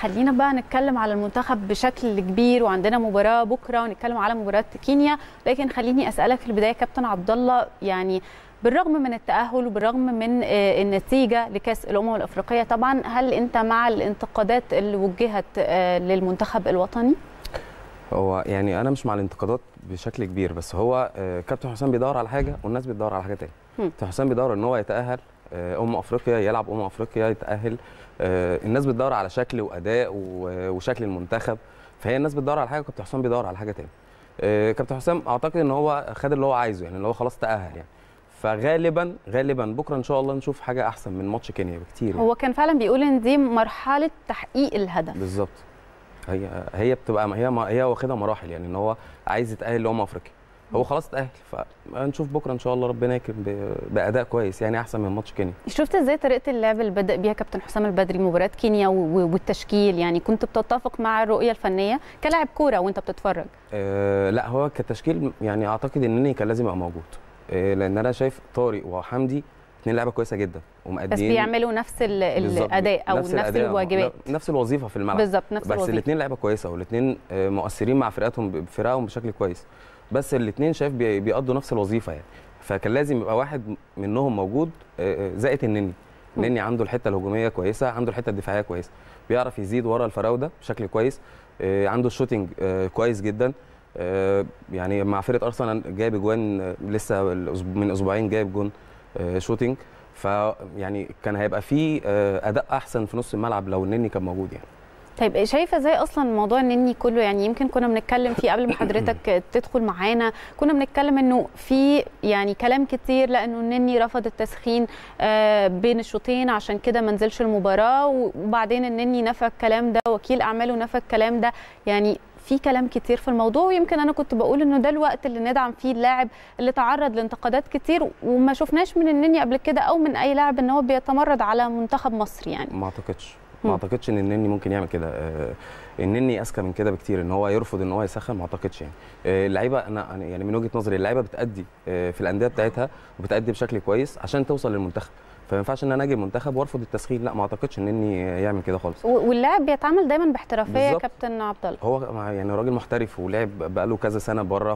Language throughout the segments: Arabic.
خلينا بقى نتكلم على المنتخب بشكل كبير وعندنا مباراه بكره ونتكلم على مباراه كينيا لكن خليني اسالك في البدايه كابتن عبد الله يعني بالرغم من التاهل وبالرغم من آه، النتيجه لكاس الامم الافريقيه طبعا هل انت مع الانتقادات اللي وجهت آه، للمنتخب الوطني؟ هو يعني انا مش مع الانتقادات بشكل كبير بس هو آه، كابتن حسام بيدور على حاجه والناس بتدور على حاجه تانية كابتن حسام بيدور ان هو يتاهل آه، ام افريقيا يلعب ام افريقيا يتاهل آه، الناس بتدور على شكل واداء وشكل المنتخب فهي الناس بتدور على حاجه وكابتن حسام بيدور على حاجه تاني آه، كابتن حسام اعتقد ان هو خد اللي هو عايزه يعني اللي هو خلاص تاهل يعني فغالبا غالبا بكره ان شاء الله نشوف حاجه احسن من ماتش كينيا بكتير يعني. هو كان فعلا بيقول ان دي مرحله تحقيق الهدف بالظبط هي هي بتبقى هي هي واخدها مراحل يعني ان هو عايز يتاهل لامم افريقيا هو خلاص اتاهل فهنشوف بكره ان شاء الله ربنا يكرم باداء كويس يعني احسن من ماتش كينيا شفت ازاي طريقه اللعب اللي بدا بيها كابتن حسام البدري مباراه كينيا والتشكيل يعني كنت بتتفق مع الرؤيه الفنيه كلاعب كوره وانت بتتفرج أه لا هو كتشكيل يعني اعتقد انني كان لازم ابقى موجود أه لان انا شايف طارق وحمدي اثنين لعبة كويسه جدا ومقدمين بس بيعملوا نفس الاداء او نفس, نفس الواجبات نفس الوظيفه في الملعب بالظبط نفس بس الاثنين لعبة كويسه والاثنين آه، مؤثرين مع فرقتهم بفرقهم بشكل كويس بس الاثنين شايف بيقضوا نفس الوظيفه يعني فكان لازم يبقى واحد منهم موجود آه، آه، زائد النني النني عنده الحته الهجوميه كويسه عنده الحته الدفاعيه كويسه بيعرف يزيد ورا الفراوده بشكل كويس آه، عنده الشوتنج كويس جدا يعني مع فرقه ارسنال جايب اجوان لسه من اسبوعين جايب جون شوتنج فيعني كان هيبقى فيه اداء احسن في نص الملعب لو النني كان موجود يعني طيب شايفه ازاي اصلا موضوع النني كله يعني يمكن كنا بنتكلم فيه قبل ما حضرتك تدخل معانا كنا بنتكلم انه في يعني كلام كتير لانه النني رفض التسخين آه، بين الشوطين عشان كده ما نزلش المباراه وبعدين النني نفى الكلام ده وكيل اعماله نفى الكلام ده يعني في كلام كتير في الموضوع ويمكن انا كنت بقول انه ده الوقت اللي ندعم فيه اللاعب اللي تعرض لانتقادات كتير وما شفناش من النني قبل كده او من اي لاعب ان هو بيتمرد على منتخب مصر يعني ما اعتقدش ما اعتقدش ان النني ممكن يعمل كده آه، النني اذكى من كده بكتير ان هو يرفض ان هو يسخن ما اعتقدش يعني آه، اللعيبه انا يعني من وجهه نظري اللعيبه بتادي آه، في الانديه بتاعتها وبتادي بشكل كويس عشان توصل للمنتخب فما ينفعش ان انا اجي المنتخب وارفض التسخين لا ما اعتقدش ان اني يعمل كده خالص واللاعب بيتعامل دايما باحترافيه يا كابتن عبد الله هو يعني راجل محترف ولعب بقاله كذا سنه بره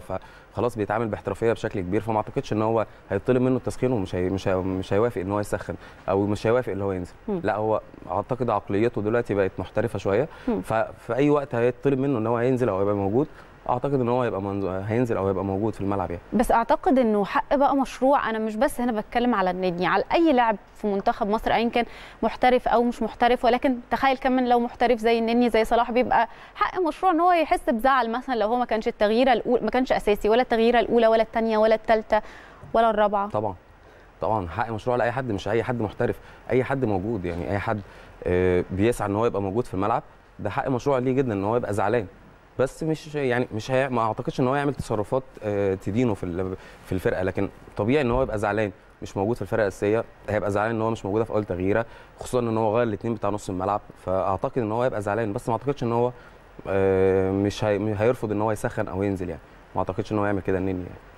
فخلاص بيتعامل باحترافيه بشكل كبير فما اعتقدش ان هو هيطلب منه التسخين ومش هي مش هي مش هيوافق ان هو يسخن او مش هيوافق ان هو ينزل م. لا هو اعتقد عقليته دلوقتي بقت محترفه شويه ففي اي وقت هيطلب منه ان هو ينزل او هيبقى موجود اعتقد ان هو هيبقى منزو... هينزل او هيبقى موجود في الملعب يعني بس اعتقد انه حق بقى مشروع انا مش بس هنا بتكلم على النادي على اي لاعب في منتخب مصر ايا كان محترف او مش محترف ولكن تخيل كم لو محترف زي النني زي صلاح بيبقى حق مشروع ان هو يحس بزعل مثلا لو هو ما كانش التغييره الاولى ما كانش اساسي ولا التغييره الاولى ولا الثانيه ولا الثالثه ولا الرابعه طبعا طبعا حق مشروع لاي حد مش اي حد محترف اي حد موجود يعني اي حد آه، بيسعى ان هو يبقى موجود في الملعب ده حق مشروع ليه جدا ان هو يبقى زعلان بس مش يعني مش هي... ما اعتقدش ان هو يعمل تصرفات آه، تدينه في في الفرقه لكن طبيعي ان هو يبقى زعلان مش موجود في الفرقه الاساسيه هيبقى زعلان ان هو مش موجوده في اول تغييره خصوصا ان هو غير الاثنين بتاع نص الملعب فاعتقد ان هو هيبقى زعلان بس ما اعتقدش ان هو آه، مش هيرفض ان هو يسخن او ينزل يعني ما اعتقدش ان هو يعمل كده النني يعني